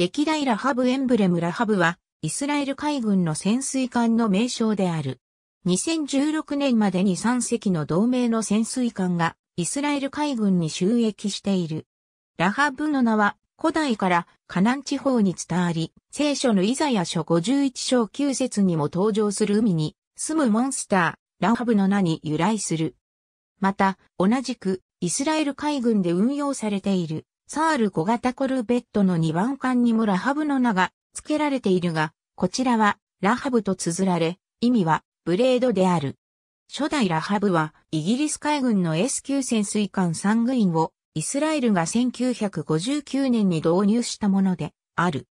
歴代ラハブエンブレムラハブは、イスラエル海軍の潜水艦の名称である。2016年までに3隻の同盟の潜水艦が、イスラエル海軍に収益している。ラハブの名は、古代からカナン地方に伝わり、聖書のイザヤ書51章9節にも登場する海に、住むモンスター、ラハブの名に由来する。また、同じく、イスラエル海軍で運用されている。サール小型コルベットの2番艦にもラハブの名が付けられているが、こちらはラハブと綴られ、意味はブレードである。初代ラハブはイギリス海軍の S 級潜水艦サングインをイスラエルが1959年に導入したものである。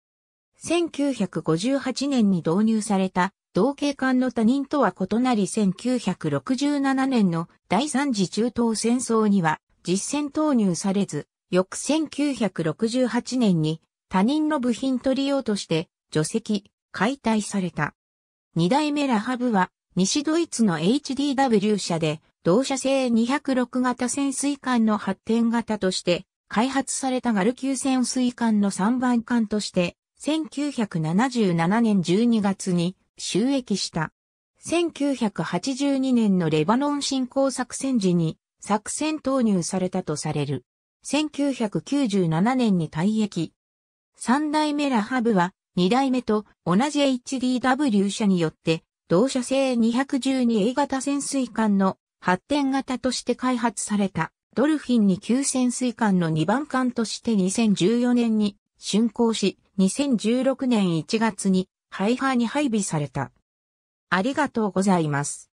1958年に導入された同型艦の他人とは異なり1967年の第三次中東戦争には実戦投入されず、翌1968年に他人の部品取り用として除籍、解体された。二代目ラハブは西ドイツの HDW 社で同社製206型潜水艦の発展型として開発されたガル級潜水艦の3番艦として1977年12月に収益した。1982年のレバノン侵攻作戦時に作戦投入されたとされる。1997年に退役。三代目ラハブは、二代目と同じ HDW 社によって、同社製 212A 型潜水艦の発展型として開発されたドルフィンに旧潜水艦の2番艦として2014年に竣工し、2016年1月にハイハーに配備された。ありがとうございます。